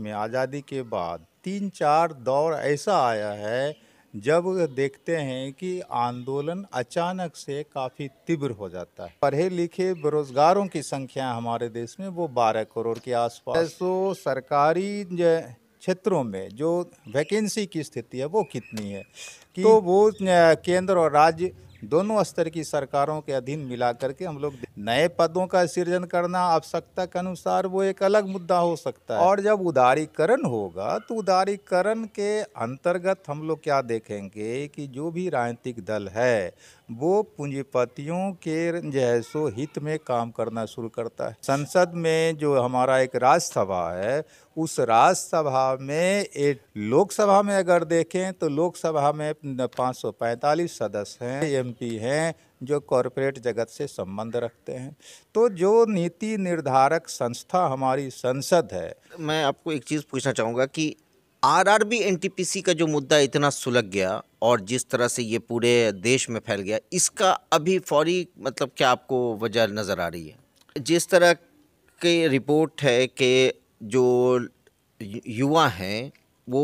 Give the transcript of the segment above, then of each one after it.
में आज़ादी के बाद तीन चार दौर ऐसा आया है जब देखते हैं कि आंदोलन अचानक से काफ़ी तीव्र हो जाता है पढ़े लिखे बेरोजगारों की संख्या हमारे देश में वो 12 करोड़ के आसपास तो सरकारी क्षेत्रों में जो वैकेंसी की स्थिति है वो कितनी है कि तो वो केंद्र और राज्य दोनों स्तर की सरकारों के अधीन मिला करके हम लोग नए पदों का सृजन करना आवश्यकता के अनुसार वो एक अलग मुद्दा हो सकता है और जब उदारीकरण होगा तो उदारीकरण के अंतर्गत हम लोग क्या देखेंगे कि जो भी राजनीतिक दल है वो पूंजीपतियों के जो है सो हित में काम करना शुरू करता है संसद में जो हमारा एक राज्यसभा है उस राज्यसभा में एक लोकसभा में अगर देखें तो लोकसभा में 545 सदस्य हैं एमपी हैं जो कॉरपोरेट जगत से संबंध रखते हैं तो जो नीति निर्धारक संस्था हमारी संसद है मैं आपको एक चीज़ पूछना चाहूँगा कि आरआरबी एनटीपीसी का जो मुद्दा इतना सुलग गया और जिस तरह से ये पूरे देश में फैल गया इसका अभी फौरी मतलब क्या आपको वजह नज़र आ रही है जिस तरह की रिपोर्ट है कि जो युवा हैं वो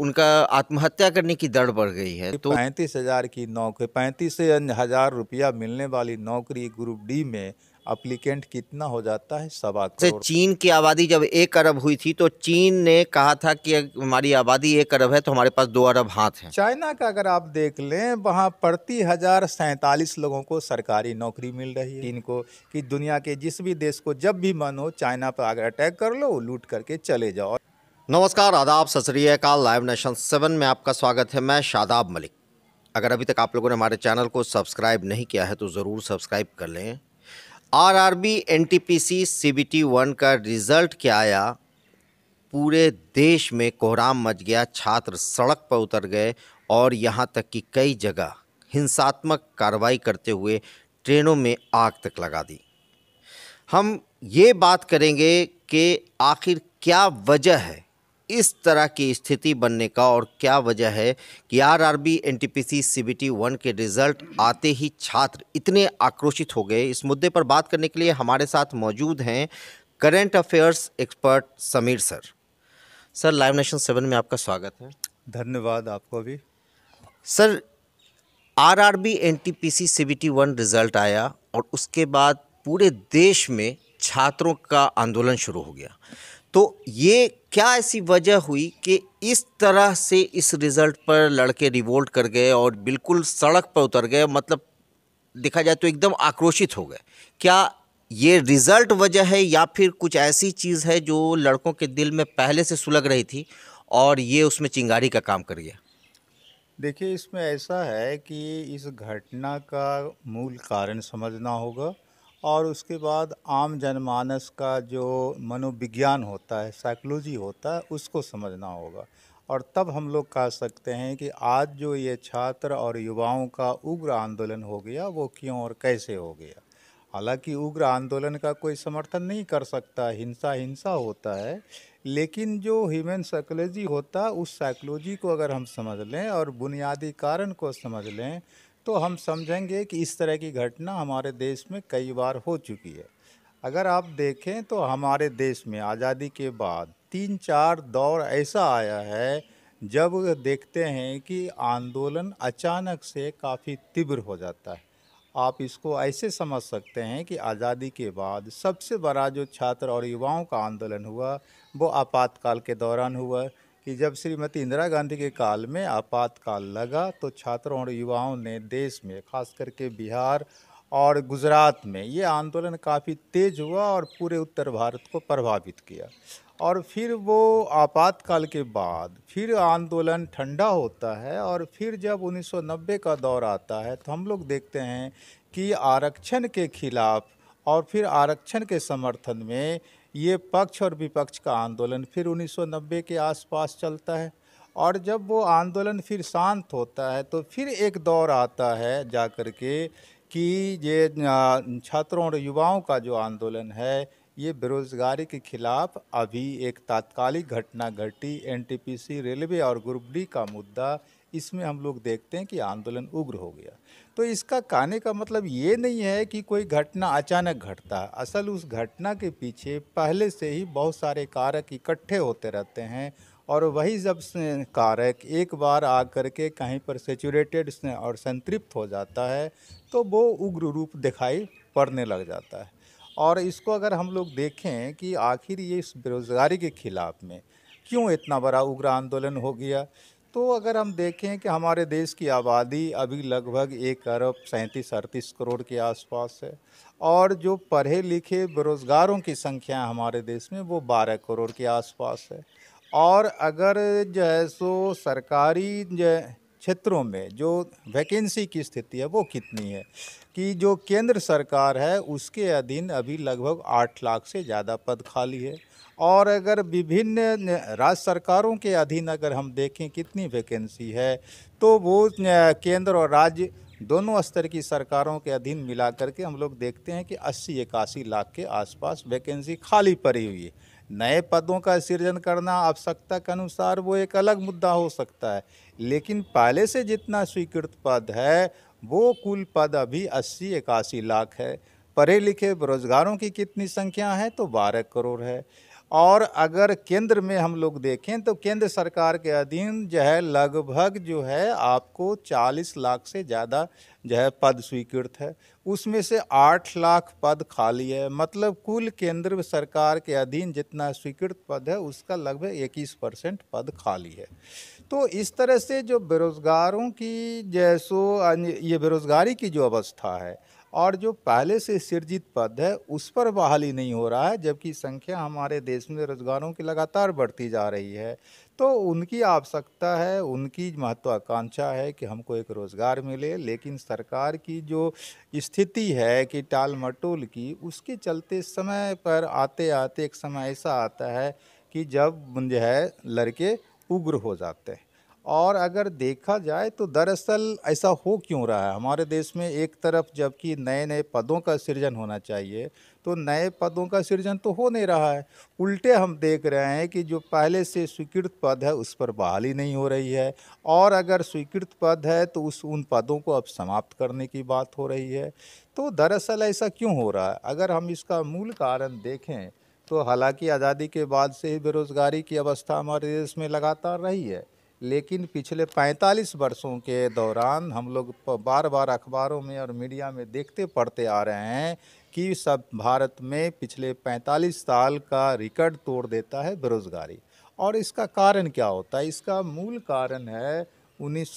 उनका आत्महत्या करने की दर बढ़ गई है तो पैंतीस हज़ार की नौकरी पैंतीस हज़ार रुपया मिलने वाली नौकरी ग्रुप डी में अप्लीकेंट कितना हो जाता है सवा करोड़ चीन की आबादी जब एक अरब हुई थी तो चीन ने कहा था कि हमारी आबादी एक अरब है तो हमारे पास दो अरब हाथ हैं चाइना का अगर आप देख लें वहाँ प्रति हजार सैंतालीस लोगों को सरकारी नौकरी मिल रही है इनको कि दुनिया के जिस भी देश को जब भी मन हो चाइना पर अगर अटैक कर लो लूट करके चले जाओ नमस्कार आदाब सत लाइव नेशन सेवन में आपका स्वागत है मैं शादाब मलिक अगर अभी तक आप लोगों ने हमारे चैनल को सब्सक्राइब नहीं किया है तो ज़रूर सब्सक्राइब कर लें आरआरबी एनटीपीसी सीबीटी वन का रिजल्ट क्या आया पूरे देश में कोहराम मच गया छात्र सड़क पर उतर गए और यहाँ तक कि कई जगह हिंसात्मक कार्रवाई करते हुए ट्रेनों में आग तक लगा दी हम ये बात करेंगे कि आखिर क्या वजह है इस तरह की स्थिति बनने का और क्या वजह है कि आरआरबी एनटीपीसी सीबीटी वन के रिजल्ट आते ही छात्र इतने आक्रोशित हो गए इस मुद्दे पर बात करने के लिए हमारे साथ मौजूद हैं current affairs expert Sameer sir sir live nation seven में आपका स्वागत है धन्यवाद आपको भी sir RRB NTPC CBT one result आया और उसके बाद पूरे देश में छात्रों का आंदोलन शुरू हो गया तो ये क्या ऐसी वजह हुई कि इस तरह से इस रिज़ल्ट पर लड़के रिवोल्ट कर गए और बिल्कुल सड़क पर उतर गए मतलब देखा जाए तो एकदम आक्रोशित हो गए क्या ये रिज़ल्ट वजह है या फिर कुछ ऐसी चीज़ है जो लड़कों के दिल में पहले से सुलग रही थी और ये उसमें चिंगारी का काम कर गया देखिए इसमें ऐसा है कि इस घटना का मूल कारण समझना होगा और उसके बाद आम जनमानस का जो मनोविज्ञान होता है साइकोलॉजी होता है उसको समझना होगा और तब हम लोग कह सकते हैं कि आज जो ये छात्र और युवाओं का उग्र आंदोलन हो गया वो क्यों और कैसे हो गया हालांकि उग्र आंदोलन का कोई समर्थन नहीं कर सकता हिंसा हिंसा होता है लेकिन जो ह्यूमन साइकोलॉजी होता उस साइकोलॉजी को अगर हम समझ लें और बुनियादी कारण को समझ लें तो हम समझेंगे कि इस तरह की घटना हमारे देश में कई बार हो चुकी है अगर आप देखें तो हमारे देश में आज़ादी के बाद तीन चार दौर ऐसा आया है जब देखते हैं कि आंदोलन अचानक से काफ़ी तीव्र हो जाता है आप इसको ऐसे समझ सकते हैं कि आज़ादी के बाद सबसे बड़ा जो छात्र और युवाओं का आंदोलन हुआ वो आपातकाल के दौरान हुआ कि जब श्रीमती इंदिरा गांधी के काल में आपातकाल लगा तो छात्रों और युवाओं ने देश में खास करके बिहार और गुजरात में ये आंदोलन काफ़ी तेज हुआ और पूरे उत्तर भारत को प्रभावित किया और फिर वो आपातकाल के बाद फिर आंदोलन ठंडा होता है और फिर जब 1990 का दौर आता है तो हम लोग देखते हैं कि आरक्षण के खिलाफ और फिर आरक्षण के समर्थन में ये पक्ष और विपक्ष का आंदोलन फिर 1990 के आसपास चलता है और जब वो आंदोलन फिर शांत होता है तो फिर एक दौर आता है जा कर के कि ये छात्रों और युवाओं का जो आंदोलन है ये बेरोज़गारी के खिलाफ अभी एक तात्कालिक घटना घटी एनटीपीसी रेलवे और ग्रुप डी का मुद्दा इसमें हम लोग देखते हैं कि आंदोलन उग्र हो गया तो इसका कहने का मतलब ये नहीं है कि कोई घटना अचानक घटता है असल उस घटना के पीछे पहले से ही बहुत सारे कारक इकट्ठे होते रहते हैं और वही जब कारक एक बार आ कर के कहीं पर सेचूरेटेड और संतृप्त हो जाता है तो वो उग्र रूप दिखाई पड़ने लग जाता है और इसको अगर हम लोग देखें कि आखिर ये इस बेरोज़गारी के ख़िलाफ़ में क्यों इतना बड़ा उग्र आंदोलन हो गया तो अगर हम देखें कि हमारे देश की आबादी अभी लगभग एक अरब सैंतीस अड़तीस करोड़ के आसपास है और जो पढ़े लिखे बेरोज़गारों की संख्या हमारे देश में वो बारह करोड़ के आसपास है और अगर जो है सो सरकारी क्षेत्रों में जो वैकेंसी की स्थिति है वो कितनी है कि जो केंद्र सरकार है उसके अधीन अभी लगभग आठ लाख से ज़्यादा पद खाली है और अगर विभिन्न राज्य सरकारों के अधीन अगर हम देखें कितनी वैकेंसी है तो वो केंद्र और राज्य दोनों स्तर की सरकारों के अधीन मिला करके हम लोग देखते हैं कि अस्सी इक्यासी लाख के आसपास वैकेंसी खाली पड़ी हुई है नए पदों का सृजन करना आवश्यकता के अनुसार वो एक अलग मुद्दा हो सकता है लेकिन पहले से जितना स्वीकृत पद है वो कुल पद अभी अस्सी इक्यासी लाख है पढ़े लिखे बेरोजगारों की कितनी संख्या है तो बारह करोड़ है और अगर केंद्र में हम लोग देखें तो केंद्र सरकार के अधीन जो है लगभग जो है आपको 40 लाख से ज़्यादा जो है पद स्वीकृत है उसमें से 8 लाख पद खाली है मतलब कुल केंद्र सरकार के अधीन जितना स्वीकृत पद है उसका लगभग 21 परसेंट पद खाली है तो इस तरह से जो बेरोज़गारों की जैसो ये बेरोज़गारी की जो अवस्था है और जो पहले से सृजित पद है उस पर बहाली नहीं हो रहा है जबकि संख्या हमारे देश में रोजगारों की लगातार बढ़ती जा रही है तो उनकी आवश्यकता है उनकी महत्वाकांक्षा है कि हमको एक रोज़गार मिले लेकिन सरकार की जो स्थिति है कि टाल मटोल की उसके चलते समय पर आते आते एक समय ऐसा आता है कि जब जो है लड़के उग्र हो जाते हैं और अगर देखा जाए तो दरअसल ऐसा हो क्यों रहा है हमारे देश में एक तरफ जबकि नए नए पदों का सृजन होना चाहिए तो नए पदों का सृजन तो हो नहीं रहा है उल्टे हम देख रहे हैं कि जो पहले से स्वीकृत पद है उस पर बहाली नहीं हो रही है और अगर स्वीकृत पद है तो उस उन पदों को अब समाप्त करने की बात हो रही है तो दरअसल ऐसा क्यों हो रहा है अगर हम इसका मूल कारण देखें तो हालांकि आज़ादी के बाद से ही बेरोज़गारी की अवस्था हमारे देश में लगातार रही है लेकिन पिछले 45 वर्षों के दौरान हम लोग बार बार अखबारों में और मीडिया में देखते पढ़ते आ रहे हैं कि सब भारत में पिछले 45 साल का रिकॉर्ड तोड़ देता है बेरोज़गारी और इसका कारण क्या होता है इसका मूल कारण है उन्नीस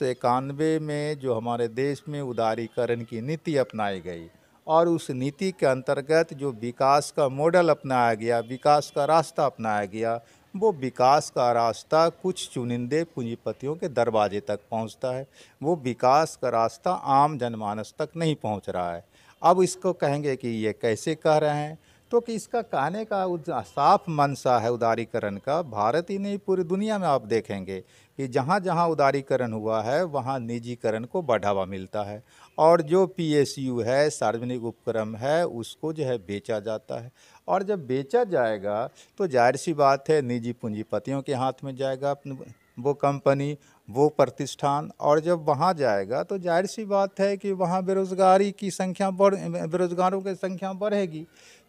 में जो हमारे देश में उदारीकरण की नीति अपनाई गई और उस नीति के अंतर्गत जो विकास का मॉडल अपनाया गया विकास का रास्ता अपनाया गया वो विकास का रास्ता कुछ चुनिंदे पूंजीपतियों के दरवाजे तक पहुंचता है वो विकास का रास्ता आम जनमानस तक नहीं पहुंच रहा है अब इसको कहेंगे कि ये कैसे कह रहे हैं तो कि इसका कहने का साफ मनसा है उदारीकरण का भारत ही नहीं पूरी दुनिया में आप देखेंगे कि जहाँ जहाँ उदारीकरण हुआ है वहाँ निजीकरण को बढ़ावा मिलता है और जो पीएसयू है सार्वजनिक उपक्रम है उसको जो है बेचा जाता है और जब बेचा जाएगा तो जाहिर सी बात है निजी पूंजीपतियों के हाथ में जाएगा अपने वो कंपनी वो प्रतिष्ठान और जब वहाँ जाएगा तो जाहिर सी बात है कि वहाँ बेरोज़गारी की संख्या बढ़ बेरोज़गारों की संख्या बढ़ेगी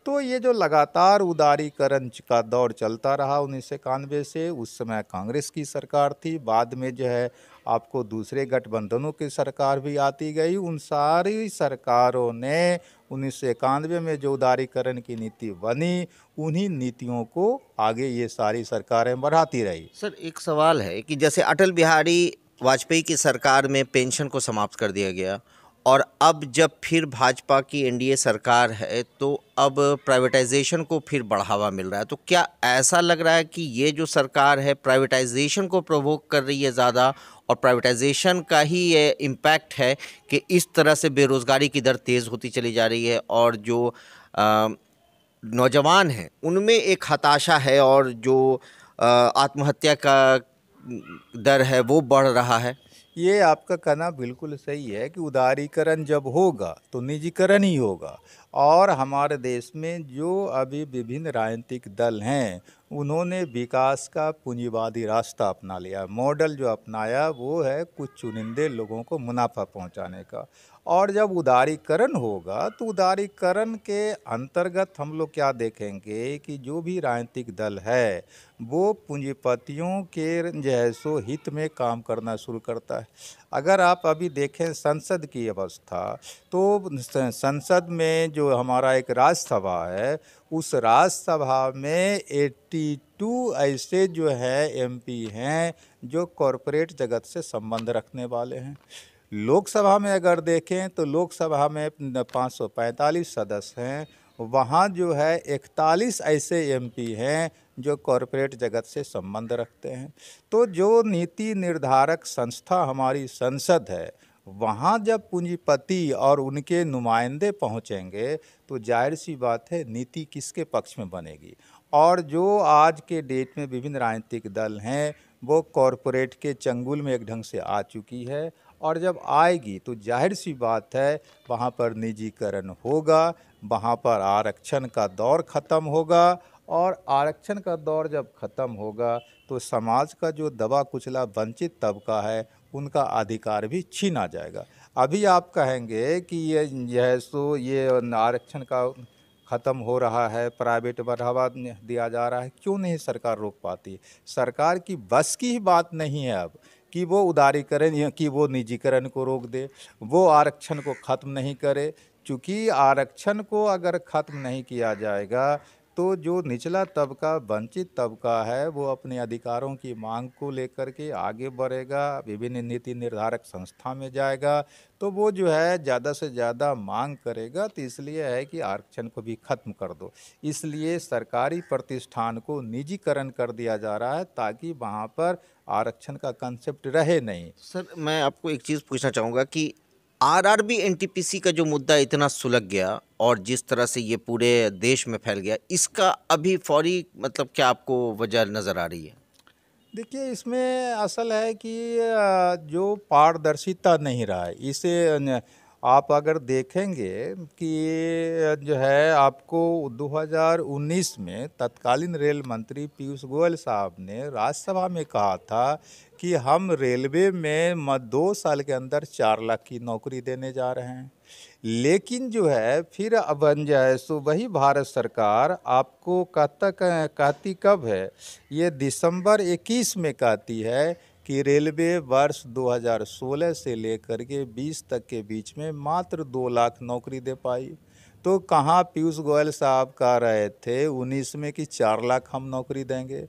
तो ये जो लगातार उदारीकरण का दौर चलता रहा उन्नीस सौ इक्यानवे से उस समय कांग्रेस की सरकार थी बाद में जो है आपको दूसरे गठबंधनों की सरकार भी आती गई उन सारी सरकारों ने उन्नीस सौ इक्यानवे में जो उदारीकरण की नीति बनी उन्हीं नीतियों को आगे ये सारी सरकारें बढ़ाती रही सर एक सवाल है कि जैसे अटल बिहारी वाजपेयी की सरकार में पेंशन को समाप्त कर दिया गया और अब जब फिर भाजपा की एनडीए सरकार है तो अब प्राइवेटाइजेशन को फिर बढ़ावा मिल रहा है तो क्या ऐसा लग रहा है कि ये जो सरकार है प्राइवेटाइजेशन को प्रवोक कर रही है ज़्यादा और प्राइवेटाइजेशन का ही ये इम्पैक्ट है कि इस तरह से बेरोज़गारी की दर तेज़ होती चली जा रही है और जो नौजवान हैं उनमें एक हताशा है और जो आत्महत्या का दर है वो बढ़ रहा है ये आपका कहना बिल्कुल सही है कि उदारीकरण जब होगा तो निजीकरण ही होगा और हमारे देश में जो अभी विभिन्न राजनीतिक दल हैं उन्होंने विकास का पूंजीवादी रास्ता अपना लिया मॉडल जो अपनाया वो है कुछ चुनिंदे लोगों को मुनाफा पहुंचाने का और जब उदारीकरण होगा तो उदारीकरण के अंतर्गत हम लोग क्या देखेंगे कि जो भी राजनीतिक दल है वो पूंजीपतियों के जो है सो हित में काम करना शुरू करता है अगर आप अभी देखें संसद की अवस्था तो संसद में जो हमारा एक राज्यसभा है उस राज्यसभा में 82 ऐसे जो है एमपी हैं जो कॉरपोरेट जगत से संबंध रखने वाले हैं लोकसभा में अगर देखें तो लोकसभा में 545 सदस्य हैं वहाँ जो है इकतालीस ऐसे एमपी हैं जो कॉरपोरेट जगत से संबंध रखते हैं तो जो नीति निर्धारक संस्था हमारी संसद है वहाँ जब पूंजीपति और उनके नुमाइंदे पहुँचेंगे तो जाहिर सी बात है नीति किसके पक्ष में बनेगी और जो आज के डेट में विभिन्न राजनीतिक दल हैं वो कॉरपोरेट के चंगुल में एक ढंग से आ चुकी है और जब आएगी तो जाहिर सी बात है वहाँ पर निजीकरण होगा वहाँ पर आरक्षण का दौर ख़त्म होगा और आरक्षण का दौर जब ख़त्म होगा तो समाज का जो दबा कुचला वंचित तबका है उनका अधिकार भी छीना जाएगा अभी आप कहेंगे कि ये यह सो ये आरक्षण का ख़त्म हो रहा है प्राइवेट बढ़ावा दिया जा रहा है क्यों नहीं सरकार रोक पाती सरकार की बस की ही बात नहीं है अब कि वो उदारीकरण या कि वो निजीकरण को रोक दे वो आरक्षण को ख़त्म नहीं करे चूँकि आरक्षण को अगर ख़त्म नहीं किया जाएगा तो जो निचला तबका वंचित तबका है वो अपने अधिकारों की मांग को लेकर के आगे बढ़ेगा विभिन्न नीति निर्धारक संस्था में जाएगा तो वो जो है ज़्यादा से ज़्यादा मांग करेगा तो इसलिए है कि आरक्षण को भी ख़त्म कर दो इसलिए सरकारी प्रतिष्ठान को निजीकरण कर दिया जा रहा है ताकि वहाँ पर आरक्षण का कंसेप्ट रहे नहीं सर मैं आपको एक चीज़ पूछना चाहूँगा कि आरआरबी एनटीपीसी का जो मुद्दा इतना सुलग गया और जिस तरह से ये पूरे देश में फैल गया इसका अभी फौरी मतलब क्या आपको वजह नज़र आ रही है देखिए इसमें असल है कि जो पारदर्शिता नहीं रहा है इसे आप अगर देखेंगे कि जो है आपको 2019 में तत्कालीन रेल मंत्री पीयूष गोयल साहब ने राज्यसभा में कहा था कि हम रेलवे में दो साल के अंदर चार लाख की नौकरी देने जा रहे हैं लेकिन जो है फिर बन जाए सो वही भारत सरकार आपको कहता कहती कब है ये दिसंबर 21 में कहती है कि रेलवे वर्ष 2016 से लेकर के 20 तक के बीच में मात्र दो लाख नौकरी दे पाई तो कहाँ पीयूष गोयल साहब कह रहे थे उन्नीस में कि चार लाख हम नौकरी देंगे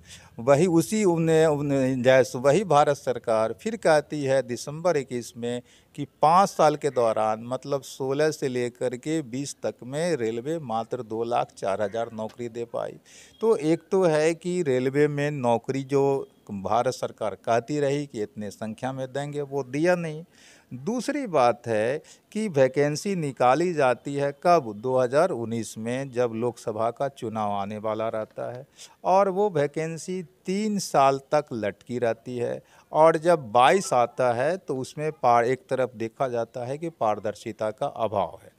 वही उसी उन्हें जैस वही भारत सरकार फिर कहती है दिसंबर इक्कीस में कि पाँच साल के दौरान मतलब 16 से लेकर के 20 तक में रेलवे मात्र दो लाख चार हज़ार नौकरी दे पाई तो एक तो है कि रेलवे में नौकरी जो भारत सरकार कहती रही कि इतने संख्या में देंगे वो दिया नहीं दूसरी बात है कि वैकेंसी निकाली जाती है कब 2019 में जब लोकसभा का चुनाव आने वाला रहता है और वो वैकेंसी तीन साल तक लटकी रहती है और जब बाईस आता है तो उसमें पार एक तरफ देखा जाता है कि पारदर्शिता का अभाव है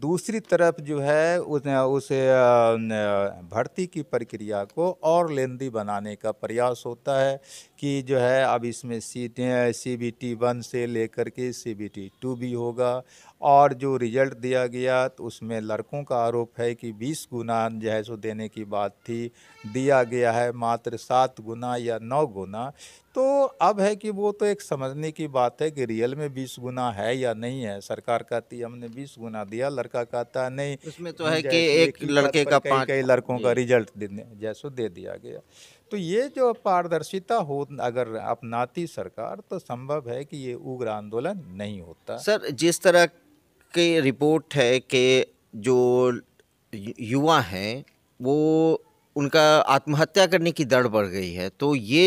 दूसरी तरफ जो है उस उस भर्ती की प्रक्रिया को और लेंदी बनाने का प्रयास होता है कि जो है अब इसमें सीटें सी बी टी वन से लेकर के सी बी टी टू भी होगा और जो रिजल्ट दिया गया तो उसमें लड़कों का आरोप है कि 20 गुना जो है सो देने की बात थी दिया गया है मात्र सात गुना या नौ गुना तो अब है कि वो तो एक समझने की बात है कि रियल में 20 गुना है या नहीं है सरकार कहती हमने 20 गुना दिया लड़का कहता नहीं उसमें तो है कि एक लड़के का पाँच कई लड़कों का रिजल्ट देने जैसो दे दिया गया तो ये जो पारदर्शिता हो अगर अपनाती सरकार तो संभव है कि ये उग्र आंदोलन नहीं होता सर जिस तरह की रिपोर्ट है कि जो युवा हैं वो उनका आत्महत्या करने की दर बढ़ गई है तो ये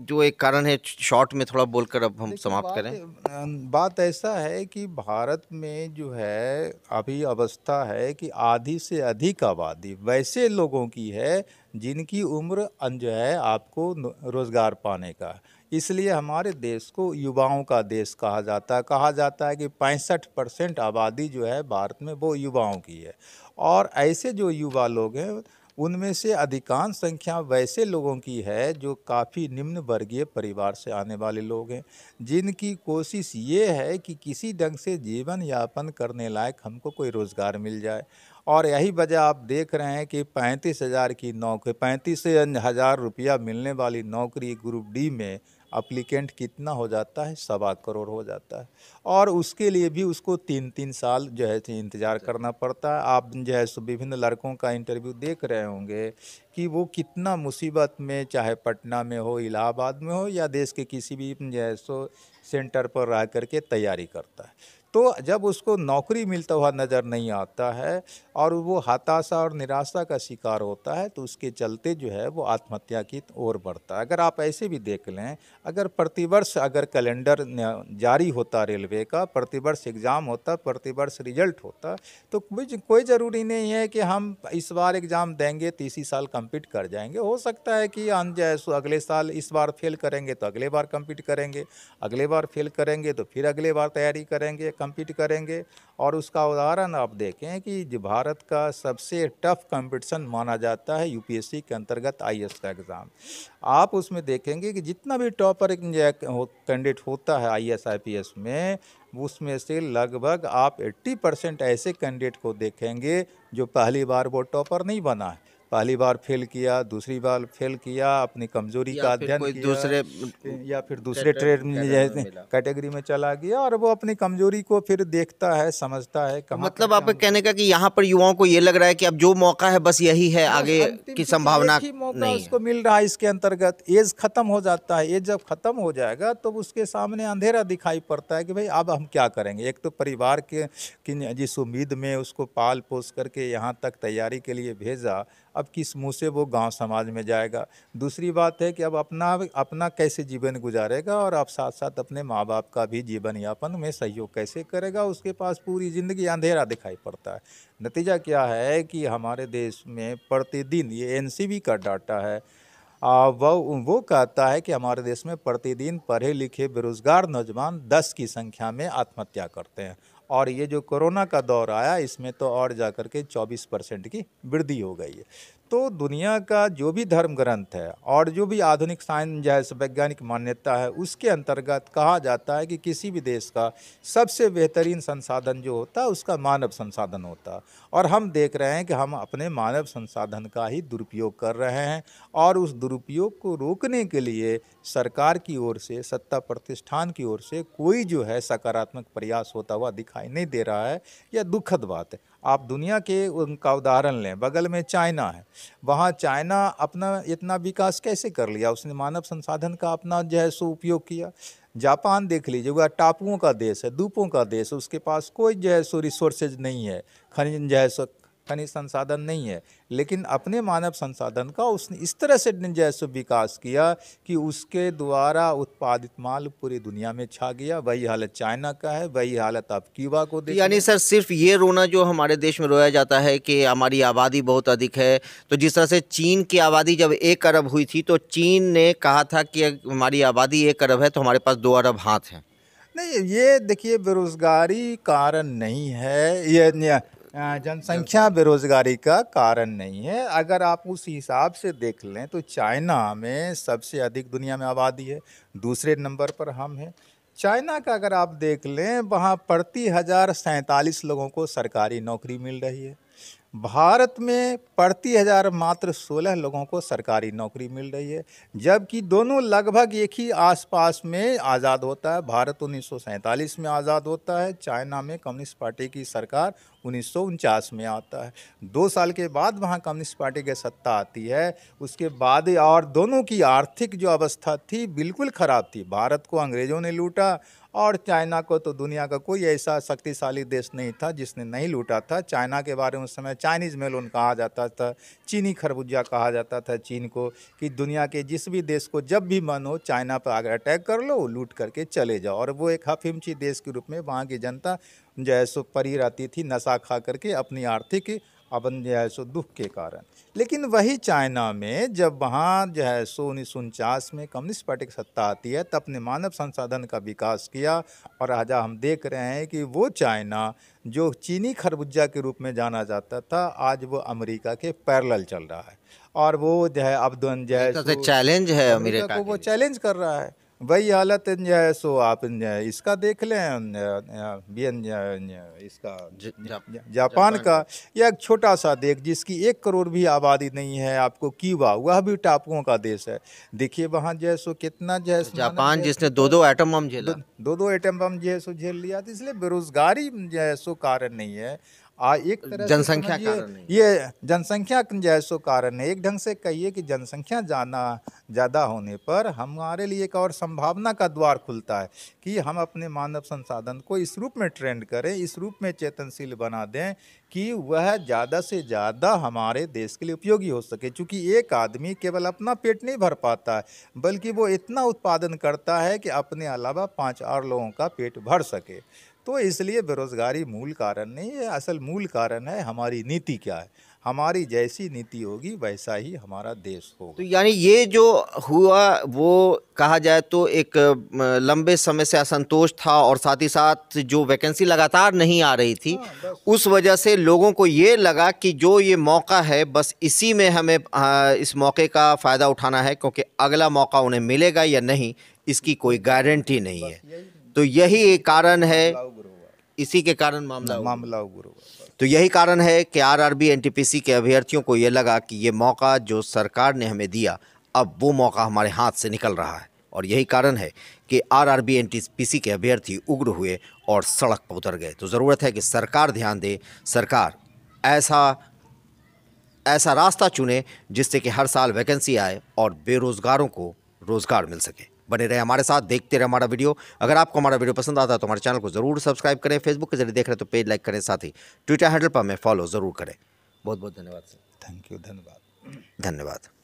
जो एक कारण है शॉर्ट में थोड़ा बोलकर अब हम समाप्त करें बात ऐसा है कि भारत में जो है अभी अवस्था है कि आधी से अधिक आबादी वैसे लोगों की है जिनकी उम्र जो है आपको रोज़गार पाने का इसलिए हमारे देश को युवाओं का देश कहा जाता है कहा जाता है कि पैंसठ परसेंट आबादी जो है भारत में वो युवाओं की है और ऐसे जो युवा लोग हैं उनमें से अधिकांश संख्या वैसे लोगों की है जो काफ़ी निम्न वर्गीय परिवार से आने वाले लोग हैं जिनकी कोशिश ये है कि किसी ढंग से जीवन यापन करने लायक हमको कोई रोज़गार मिल जाए और यही वजह आप देख रहे हैं कि पैंतीस हज़ार की नौकरी पैंतीस हज़ार रुपया मिलने वाली नौकरी ग्रुप डी में अप्लीकेंट कितना हो जाता है सवा करोड़ हो जाता है और उसके लिए भी उसको तीन तीन साल जो है इंतज़ार करना पड़ता है आप जो है विभिन्न लड़कों का इंटरव्यू देख रहे होंगे कि वो कितना मुसीबत में चाहे पटना में हो इलाहाबाद में हो या देश के किसी भी जो है सो सेंटर पर रह करके तैयारी करता है तो जब उसको नौकरी मिलता हुआ नज़र नहीं आता है और वो हताशा और निराशा का शिकार होता है तो उसके चलते जो है वो आत्महत्या की ओर बढ़ता है अगर आप ऐसे भी देख लें अगर प्रतिवर्ष अगर कैलेंडर जारी होता रेलवे का प्रतिवर्ष एग्ज़ाम होता प्रतिवर्ष रिजल्ट होता तो कुछ कोई ज़रूरी नहीं है कि हम इस बार एग्ज़ाम देंगे तो इसी साल कम्पीट कर जाएंगे हो सकता है कि अगले साल इस बार फेल करेंगे तो अगले बार कम्पीट करेंगे अगले बार फेल करेंगे तो फिर अगले बार तैयारी करेंगे कम्पीट करेंगे और उसका उदाहरण आप देखें कि भारत का सबसे टफ कंपटीशन माना जाता है यूपीएससी के अंतर्गत आई का एग्ज़ाम आप उसमें देखेंगे कि जितना भी टॉपर कैंडिडेट होता है आईएएस एस में उसमें से लगभग आप 80 परसेंट ऐसे कैंडिडेट को देखेंगे जो पहली बार वो टॉपर नहीं बना है पहली बार फेल किया दूसरी बार फेल किया अपनी कमजोरी का अध्ययन दूसरे या फिर दूसरे ट्रेड कैटेगरी में चला गया और वो अपनी कमजोरी को फिर देखता है समझता है मतलब आपके कहने का कि यहाँ पर युवाओं को ये लग रहा है कि अब जो मौका है बस यही है आगे की तो संभावना नहीं उसको मिल रहा है इसके अंतर्गत एज खत्म हो जाता है एज जब खत्म हो जाएगा तो उसके सामने अंधेरा दिखाई पड़ता है कि भाई अब हम क्या करेंगे एक तो परिवार के जिस उम्मीद में उसको पाल पोस करके यहाँ तक तैयारी के लिए भेजा अब किस मुँह से वो गांव समाज में जाएगा दूसरी बात है कि अब अपना अपना कैसे जीवन गुजारेगा और आप साथ साथ अपने माँ बाप का भी जीवन यापन में सहयोग कैसे करेगा उसके पास पूरी ज़िंदगी अंधेरा दिखाई पड़ता है नतीजा क्या है कि हमारे देश में प्रतिदिन ये एन का डाटा है आ, वो वो कहता है कि हमारे देश में प्रतिदिन पढ़े लिखे बेरोज़गार नौजवान दस की संख्या में आत्महत्या करते हैं और ये जो कोरोना का दौर आया इसमें तो और जा कर के चौबीस परसेंट की वृद्धि हो गई है तो दुनिया का जो भी धर्म ग्रंथ है और जो भी आधुनिक साइंस जैसे वैज्ञानिक मान्यता है उसके अंतर्गत कहा जाता है कि किसी भी देश का सबसे बेहतरीन संसाधन जो होता है उसका मानव संसाधन होता और हम देख रहे हैं कि हम अपने मानव संसाधन का ही दुरुपयोग कर रहे हैं और उस दुरुपयोग को रोकने के लिए सरकार की ओर से सत्ता प्रतिष्ठान की ओर से कोई जो है सकारात्मक प्रयास होता हुआ दिखाई नहीं दे रहा है यह दुखद बात है आप दुनिया के उनका उदाहरण लें बगल में चाइना है वहाँ चाइना अपना इतना विकास कैसे कर लिया उसने मानव संसाधन का अपना जो है सो उपयोग किया जापान देख लीजिएगा टापुओं का देश है द्वीपों का देश है उसके पास कोई जो है सो रिसोर्सेज नहीं है खनिज जो है सो खनिज संसाधन नहीं है लेकिन अपने मानव संसाधन का उसने इस तरह से जैसे विकास किया कि उसके द्वारा उत्पादित माल पूरी दुनिया में छा गया वही हालत चाइना का है वही हालत आप क्यूबा को दे यानी सर सिर्फ ये रोना जो हमारे देश में रोया जाता है कि हमारी आबादी बहुत अधिक है तो जिस तरह से चीन की आबादी जब एक अरब हुई थी तो चीन ने कहा था कि हमारी आबादी एक अरब है तो हमारे पास दो अरब हाथ हैं नहीं ये देखिए बेरोज़गारी कारण नहीं है ये जनसंख्या बेरोजगारी का कारण नहीं है अगर आप उस हिसाब से देख लें तो चाइना में सबसे अधिक दुनिया में आबादी है दूसरे नंबर पर हम हैं चाइना का अगर आप देख लें वहाँ प्रति हज़ार सैंतालीस लोगों को सरकारी नौकरी मिल रही है भारत में प्रति हज़ार मात्र 16 लोगों को सरकारी नौकरी मिल रही है जबकि दोनों लगभग एक ही आसपास में आज़ाद होता है भारत उन्नीस में आज़ाद होता है चाइना में कम्युनिस्ट पार्टी की सरकार उन्नीस में आता है दो साल के बाद वहाँ कम्युनिस्ट पार्टी की सत्ता आती है उसके बाद और दोनों की आर्थिक जो अवस्था थी बिल्कुल ख़राब थी भारत को अंग्रेज़ों ने लूटा और चाइना को तो दुनिया का कोई ऐसा शक्तिशाली देश नहीं था जिसने नहीं लूटा था चाइना के बारे में उस समय चाइनीज़ मेलोन कहा जाता था चीनी खरबूजा कहा जाता था चीन को कि दुनिया के जिस भी देश को जब भी मन हो चाइना पर आगे अटैक कर लो लूट करके चले जाओ और वो एक हफिमची देश के रूप में वहाँ की जनता जो है सो परी थी नशा खा करके अपनी आर्थिक अपन जो है सो दुख के कारण लेकिन वही चाइना में जब वहाँ जो है सो उन्नीस में कम्युनिस्ट पार्टी की सत्ता आती है तब अपने मानव संसाधन का विकास किया और आज हम देख रहे हैं कि वो चाइना जो चीनी खरबूजा के रूप में जाना जाता था आज वो अमेरिका के पैरल चल रहा है और वो जो तो है अब जो है चैलेंज है अमेरिका को वो चैलेंज कर रहा है वही हालत जो है सो आप इसका देख लें इसका जापान, जापान का यह एक छोटा सा देश जिसकी एक करोड़ भी आबादी नहीं है आपको क्यूबा वह भी टापुओं का देश है देखिए वहाँ जो है सो कितना जो है जापान जिसने दो दो एटम बम झेला दो दो एटम बम जो है सो झेल लिया इसलिए बेरोजगारी जो है सो कारण नहीं है आ एक तरह जनसंख्या ये जनसंख्या जैसो कारण है एक ढंग से कहिए कि जनसंख्या जाना ज़्यादा होने पर हमारे लिए एक और संभावना का द्वार खुलता है कि हम अपने मानव संसाधन को इस रूप में ट्रेंड करें इस रूप में चेतनशील बना दें कि वह ज़्यादा से ज़्यादा हमारे देश के लिए उपयोगी हो सके क्योंकि एक आदमी केवल अपना पेट नहीं भर पाता है बल्कि वो इतना उत्पादन करता है कि अपने अलावा पाँच और लोगों का पेट भर सके तो इसलिए बेरोज़गारी मूल कारण नहीं है असल मूल कारण है हमारी नीति क्या है हमारी जैसी नीति होगी वैसा ही हमारा देश होगा तो यानी ये जो हुआ वो कहा जाए तो एक लंबे समय से असंतोष था और साथ ही साथ जो वैकेंसी लगातार नहीं आ रही थी आ, हाँ, उस वजह से लोगों को ये लगा कि जो ये मौका है बस इसी में हमें इस मौके का फ़ायदा उठाना है क्योंकि अगला मौका उन्हें मिलेगा या नहीं इसकी कोई गारंटी नहीं है तो यही एक कारण है इसी के कारण मामला मामला तो यही कारण है कि आरआरबी एनटीपीसी के अभ्यर्थियों को ये लगा कि ये मौका जो सरकार ने हमें दिया अब वो मौका हमारे हाथ से निकल रहा है और यही कारण है कि आरआरबी एनटीपीसी के अभ्यर्थी उग्र हुए और सड़क पर उतर गए तो ज़रूरत है कि सरकार ध्यान दे सरकार ऐसा ऐसा रास्ता चुने जिससे कि हर साल वैकेंसी आए और बेरोज़गारों को रोज़गार मिल सके बने रहे हमारे साथ देखते रहे हमारा वीडियो अगर आपको हमारा वीडियो पसंद आता है तो हमारे चैनल को जरूर सब्सक्राइब करें फेसबुक के जरिए देख रहे हैं तो पेज लाइक करें साथ ही ट्विटर हैंडल पर हमें फॉलो ज़रूर करें बहुत बहुत धन्यवाद सर थैंक यू धन्यवाद धन्यवाद